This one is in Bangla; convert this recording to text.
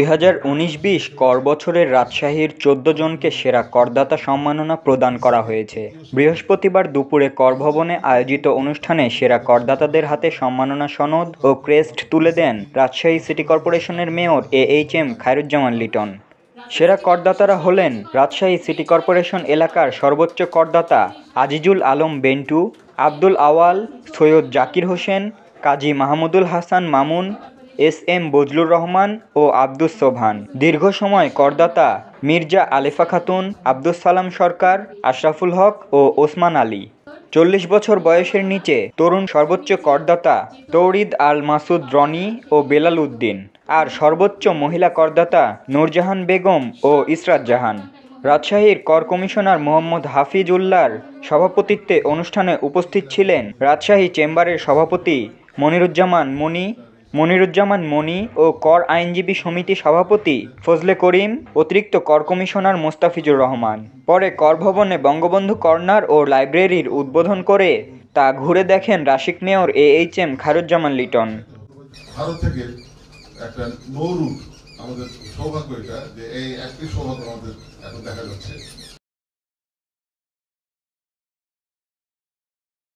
2019 হাজার উনিশ বিশ কর বছরের রাজশাহীর চোদ্দ জনকে সেরা করদাতা সম্মাননা প্রদান করা হয়েছে বৃহস্পতিবার দুপুরে কর ভবনে আয়োজিত অনুষ্ঠানে সেরা করদাতাদের হাতে সম্মাননা সনদ ও ক্রেস্ট তুলে দেন রাজশাহী সিটি কর্পোরেশনের mayor A H M Khairuzzaman Liton সেরা করদাতারা হলেন রাজশাহী সিটি কর্পোরেশন এলাকার সর্বোচ্চ করদাতা আজিজুল আলম বেন্টু আব্দুল আওয়াল সৈয়দ জাকির হোসেন কাজী মাহমুদুল হাসান মামুন এস এম বজলুর রহমান ও আব্দুস সোভান দীর্ঘ সময় করদাতা মির্জা আলেফা খাতুন আব্দুস সালাম সরকার আশরাফুল হক ও ওসমান আলী চল্লিশ বছর বয়সের নিচে তরুণ সর্বোচ্চ করদাতা তৌরিদ আল মাসুদ রনি ও বেলাল উদ্দিন আর সর্বোচ্চ মহিলা করদাতা নূরজাহান বেগম ও ইসরাত জাহান রাজশাহীর কর কমিশনার মোহাম্মদ হাফিজ উল্লার সভাপতিত্বে অনুষ্ঠানে উপস্থিত ছিলেন রাজশাহী চেম্বারের সভাপতি মনিরুজ্জামান মনি মনিরুজ্জামান মনি ও কর আইনজীবী সমিতি সভাপতি ফজলে করিম অতিরিক্ত কর কমিশনার মোস্তাফিজুর রহমান পরে কর ভবনে বঙ্গবন্ধু কর্নার ও লাইব্রেরির উদ্বোধন করে তা ঘুরে দেখেন রাশিক mayor A H M Khairuzzaman Liton Bharat থেকে একটা আমাদের সৌভাগ্য এটা যে এই একটি সৌভাগ্য আমাদের এখন দেখা যাচ্ছে